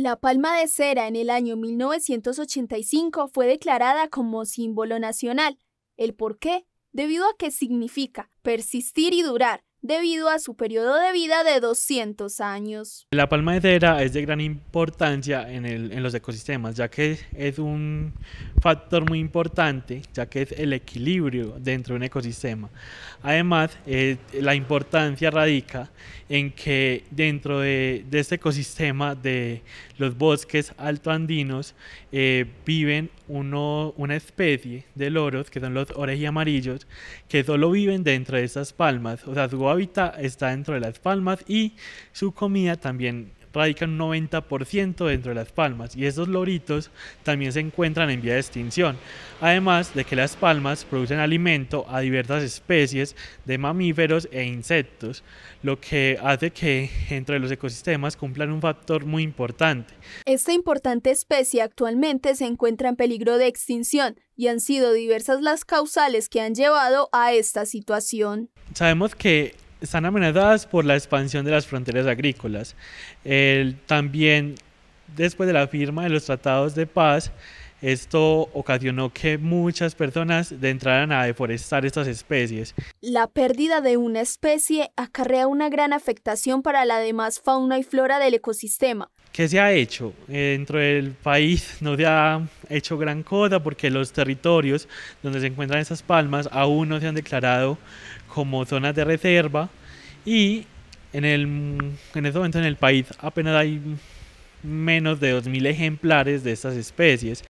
La palma de cera en el año 1985 fue declarada como símbolo nacional. ¿El por qué? Debido a que significa persistir y durar, debido a su periodo de vida de 200 años. La palma cera es de gran importancia en, los ecosistemas, ya que es un factor muy importante, ya que es el equilibrio dentro de un ecosistema. Además, eh, la importancia radica en que dentro de, este ecosistema de los bosques altoandinos andinos eh, viven una especie de loros, que son los amarillos, que solo viven dentro de esas palmas, o sea, está dentro de las palmas y su comida también radica un 90% dentro de las palmas y estos loritos también se encuentran en vía de extinción, además de que las palmas producen alimento a diversas especies de mamíferos e insectos, lo que hace que entre los ecosistemas cumplan un factor muy importante. Esta importante especie actualmente se encuentra en peligro de extinción, y han sido diversas las causales que han llevado a esta situación. Sabemos que están amenazadas por la expansión de las fronteras agrícolas. también después de la firma de los tratados de paz, esto ocasionó que muchas personas entraran a deforestar estas especies. La pérdida de una especie acarrea una gran afectación para la demás fauna y flora del ecosistema. ¿Qué se ha hecho? Dentro del país no se ha hecho gran cosa porque los territorios donde se encuentran estas palmas aún no se han declarado como zonas de reserva y en, el, en este momento en el país apenas hay menos de 2.000 ejemplares de estas especies.